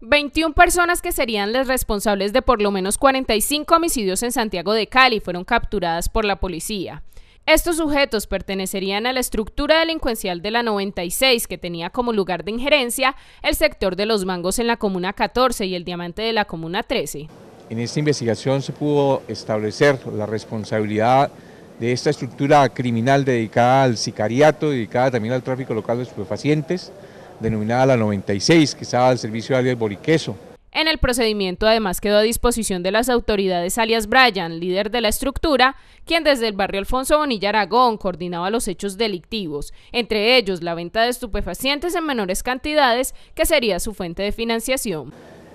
21 personas que serían las responsables de por lo menos 45 homicidios en Santiago de Cali fueron capturadas por la policía. Estos sujetos pertenecerían a la estructura delincuencial de la 96 que tenía como lugar de injerencia el sector de los mangos en la Comuna 14 y el diamante de la Comuna 13. En esta investigación se pudo establecer la responsabilidad de esta estructura criminal dedicada al sicariato, dedicada también al tráfico local de estupefacientes, denominada la 96, que estaba al servicio de alias Boriqueso. En el procedimiento además quedó a disposición de las autoridades alias Bryan, líder de la estructura, quien desde el barrio Alfonso Bonilla Aragón coordinaba los hechos delictivos, entre ellos la venta de estupefacientes en menores cantidades, que sería su fuente de financiación.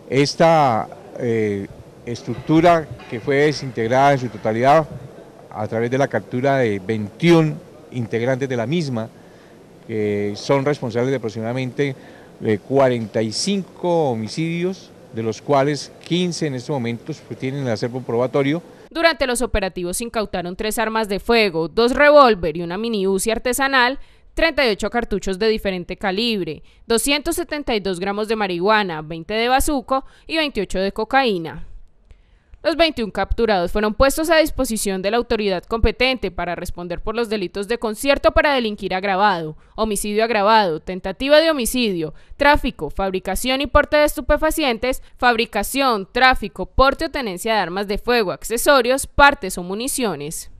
Esta eh, estructura que fue desintegrada en su totalidad a través de la captura de 21 integrantes de la misma, son responsables de aproximadamente 45 eh, homicidios, de los cuales 15 en este momento pues, tienen el acervo probatorio. Durante los operativos incautaron tres armas de fuego, dos revólver y una mini UCI artesanal, 38 cartuchos de diferente calibre, 272 gramos de marihuana, 20 de bazuco y 28 de cocaína. Los 21 capturados fueron puestos a disposición de la autoridad competente para responder por los delitos de concierto para delinquir agravado, homicidio agravado, tentativa de homicidio, tráfico, fabricación y porte de estupefacientes, fabricación, tráfico, porte o tenencia de armas de fuego, accesorios, partes o municiones.